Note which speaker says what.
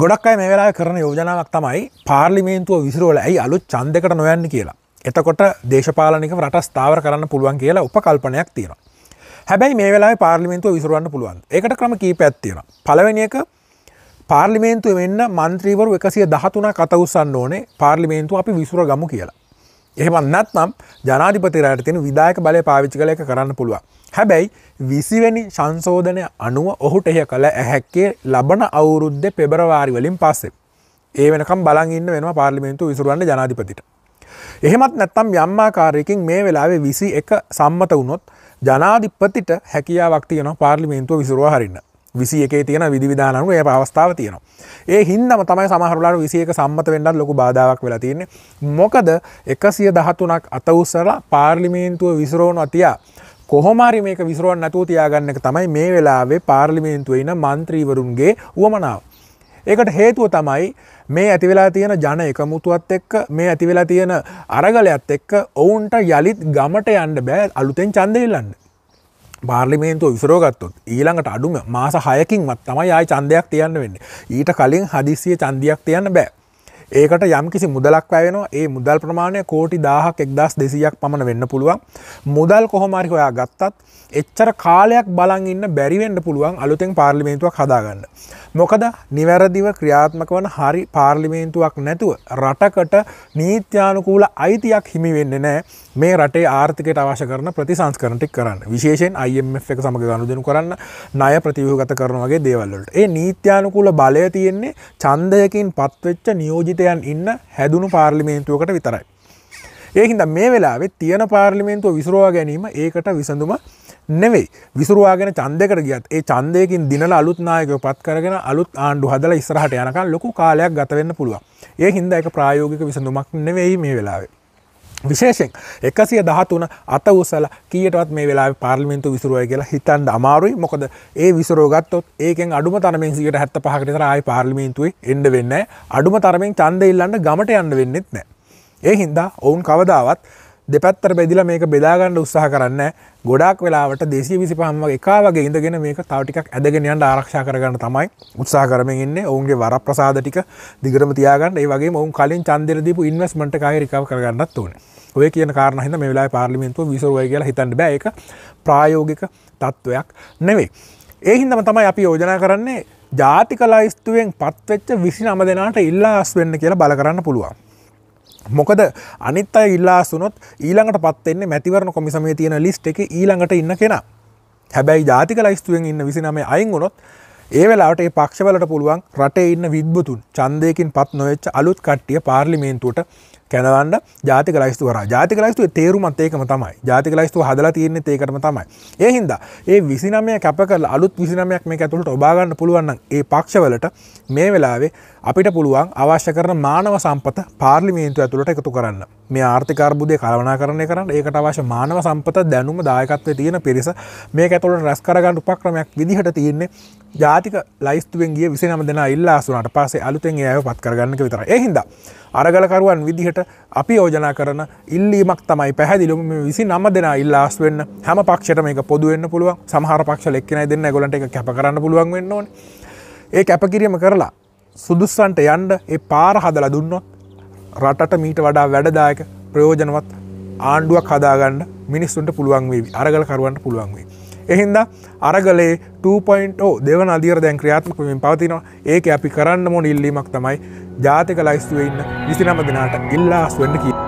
Speaker 1: ගොඩක් අය මේ වෙලාවේ කරන යෝජනාවක් තමයි පාර්ලිමේන්තුව විසිරවල ඇයි අලුත් ඡන්දයකට නොයන්නේ කියලා. එතකොට දේශපාලනිකව රට ස්ථාවර කරන්න පුළුවන් කියලා උපකල්පනයක් තියෙනවා. හැබැයි මේ වෙලාවේ පාර්ලිමේන්තුව විසිරවන්න පුළුවන්. ඒකට ක්‍රම කීපයක් තියෙනවා. පළවෙනි එක පාර්ලිමේන්තුවේ වෙන්න මන්ත්‍රීවරු 113ක් අත උස්සන්න ඕනේ පාර්ලිමේන්තුව අපි විසිර ගමු කියලා. එහෙමන්නත් නම් ජනාධිපතිරයට තියෙන විදායක බලය පාවිච්චි කළ එක කරන්න පුළුවන්. හැබැයි විසිවැනි සංශෝධනය අනුව ඔහුට එහ කළ ඇහැක්කේ ලබන අවුරුද්ධ පෙබරවාරි වලින් පස්සේ. ඒ වෙනකම් බලන් ඉන්න වෙන පාර්ලිමේන්තු විසුරුවන්න ජනාධිපතිට. එහෙමත් නැත්තම් යම්මාකාරයකින් මේ වෙලාවේ විසි එක සම්මත වුණොත් ජනාධිපතිට හැකියාවක්තියන පාර්ලිමේන්තුව විසුරුව හරින්න. විසි එකේ තියෙන විධවිධානු ඒ අවස්ථාව තියෙනවා. ඒ හින්දම තමයි සමහරලාට විසියක සම්මත වෙන්නත් ලොකු බාධාවක් වෙලා තියන්නේ. මොකද එකසිය දහතුනක් අත උස්සරලා පාර්ලිමේන්තුව විසරෝණු අතියා කොහොමරි මේක විසරුවන් නැතුව තියාගන්නක තමයි මේ වෙලාවේ පාර්ලිමේන්තුවයින මන්ත්‍රීවරුන්ගේ වුවමනාව. ඒකට හේතුව තමයි මේ ඇතිවෙලා තියෙන ජන එකමුතුවත් එක්ක මේ ඇතිවෙලා තියෙන අරගලයක්ත් එක්ක ඔවුන්ට යළිත් ගමට යන්න බෑ අලුතෙන් චන්දෙල්ලන්න පාර්ලිමේන්තුව විසරෝගත්තොත් ඊළඟට අඩුම මාස හයකින්වත් තමයි ආයි චන්දයක් තියන්න වෙන්න ඊට කලින් හදිසිය චන්දයක් තියන්න බෑ ඒකට යම් කිසි මුදලක් වැෑවෙනවා ඒ මුදල් ප්‍රමාණය කෝටි දාහක් එක්දස් දෙසියක් පමණ වෙන්න පුළුවන් මුදල් කොහොමරි හොයා ගත්තත් එච්චර කාලයක් බලන් ඉන්න බැරිවෙන්න පුළුවන් අලුතෙන් පාර්ලිමේන්තුවක් හදාගන්න. මොකද නිවැරදිව ක්‍රියාත්මක වන හරි පාර්ලිමේන්තුවක් නැතුව රටකට නීත්‍යානුකූල අයිතියක් හිමි වෙන්න නෑ මේ රටේ ආර්ථිකට අවශ කරන ප්‍රතිසංස්කරටික් කරන්න විශේෂෙන් අයිF එක සමඟ ගනුදනු කරන්න ණය ප්‍රතිවගත කරනවගේ දේවල්ලට ඒ නීත්‍යානුකූල බලය තියෙන්නේ චන්දයකින් පත්වෙච්ච නියෝජිත විරෝධයන් ඉන්න හැදුණු පාර්ලිමේන්තුවකට විතරයි. ඒහින්ද මේ වෙලාවෙ තියන පාර්ලිමේන්තුව විසරවා ගැනීම ඒකට විසඳුම නෙවෙයි විසරවාගෙන චන්දකට ගියත් ඒ චන්දයකින් දිනල අලුත්නායකව පත් කරගෙන අලුත් ආණ්ඩු හදල ඉස්රහට යනකල් ලොකු කාලයක් ගතවෙන්න පුළුවන් ඒ හින්දා එක ප්‍රායෝගික විසඳුමක් නෙවෙයි මේ වෙලාවේ විශේෂෙන් එකසිය දහතුන අත උසල කියටත් මේ වෙලා පාර්ලිමින්තු විසරුවය කියලා හිතන්ද අමාරුයි මොකද ඒ විසරෝගත්තොත් ඒකෙන් අඩුම තරමින් සිට හැත්ත පහකට ආයි පාර්ලිමින්තුයි එන්ඩ වෙන්න අඩුම තරමින් චන්ද ඉල්ලන්න ගමට යන්න වෙන්නෙත් නෑ. ඒ හින්දා ඔවුන් කවදාවත් දෙපැත්තර බැදිලා මේක බෙදාගන්න උත්සාහ කරන්න ගොඩක් වෙලාවට දේශී විසි පහම එකා වගේ ඉඳගෙන මේක තවටිකක් ඇදගෙන යන්න ආරක්ෂා කරගන්න තමයි උත්සාහ කරමින් ඉන්නේ ඔවුන්ගේ වර ප්‍රසාද ටික දිගටම තියාගන්න ඒ වගේ ඔවුන් කලින් චන්දර දීපු ඉන්වස්ට්මන්ට් එකයි රිකවර් කරගන්නත් ඕනේ. ඔය කියන කාරණා හින්දා මේ වෙලාවේ පාර්ලිමේන්තුව විසරුවයි කියලා හිතන්න බෑ ඒක ප්‍රායෝගික තත්වයක් නෙවෙයි. ඒ හින්දම තමයි අපි යෝජනා කරන්නේ ජාතික ලයිස්තුවෙන් පත්වෙච්ච විසි නම දෙනාට ඉල්ලා අස්වෙන්න කියලා බල කරන්න පුළුවන්. මොකද අනිත් අය ඉල්ලාසුනොත් ඊළඟට පත්වෙන්නේ මැතිවරණ කොමිසමේ තියෙන ලිස්ට් එක ඊළඟට ඉන්න කෙන හැබැයි ජාතික ලයිස්තුවෙන් ඉන්න විසිනමේ අයින් වුණොත් ඒ වෙලාට ඒ පක්ෂවලට පුළුවන් රටේ ඉන්න විද්බුතුන් චන්දයකින් පත් නොවෙච්ච අලුත් කට්ටිය පාර්ලිමේන්තුවට කැනවන්න ජාතික ලයිස්තු කර ජාතික ලයිස්තුව තේරුමත් ඒකම තමයි ජාතික ලයිස්තුව හදලා තියෙන්නේ ඒකටම තමයි ඒ හින්දා ඒ විසිනමය කැප කරලා අලුත් විසිනමයක් මේ ඇතුළට ඔබාගන්න පුළුවන් ඒ පක්ෂවලට මේ වෙලාවේ අපිට පුළුවන් අවශ්‍ය කරන මානව සම්පත පාර්ලිමේන්තු ඇතුළට එකතු කරන්න මේ ආර්ථිකාර්බුදය කලවනා කරණය කරන්න ඒකට අවශ්‍ය මානව සම්පත දැනුම දායකත්වය තියෙන පිරිස මේ ඇතුළට රැස් කරගන්න උපක්‍රමයක් විදිහට තියෙන්නේ ජාතික ලයිස්තුවෙන්ගේ විසිනම දෙෙන ඉල්ලා සුනට පස්සේ අලුතෙන් ඒය පත් කරගන්නක විතර එහින්දා අරගලකරුවන් විදිහට අපි යෝජනා කරන ඉල්ලීමක් තමයි පැහැදිලිම විසි නම දෙෙන ඉල්ලාස් වෙන්න හැම පක්ෂට මේක පොදුවෙන්න පුළුවන් සහර පක්ෂ ලෙක්කන දෙන්න ගොලට එක කැප කරන්න පුළුවන් වෙන්න ඕන ඒ කැපකිරීම කරලා සුදුස්සන්ට යන්ඩ ඒ පාර හදල දුන්නොත් රටට මීට වඩා වැඩදායක ප්‍රයෝජනවත් ආණ්ඩුවක් හදාගන්න මිනිස්සුන්ට පුළුවන් වේවි අරගලකරුවන්ට පුළුවන් වේ එහින්ද අරගලේ 2.0 දෙවන අධීර දැන් ක්‍රියාත්මකමින් පවතිනවා ඒක අපි කරන්න මොන ඉල්ලීමක් තමයි ජාතික ලයිස්තුවේ ඉන්න විසිනම දෙනාට ඉල්ලාස් වෙන්න කිය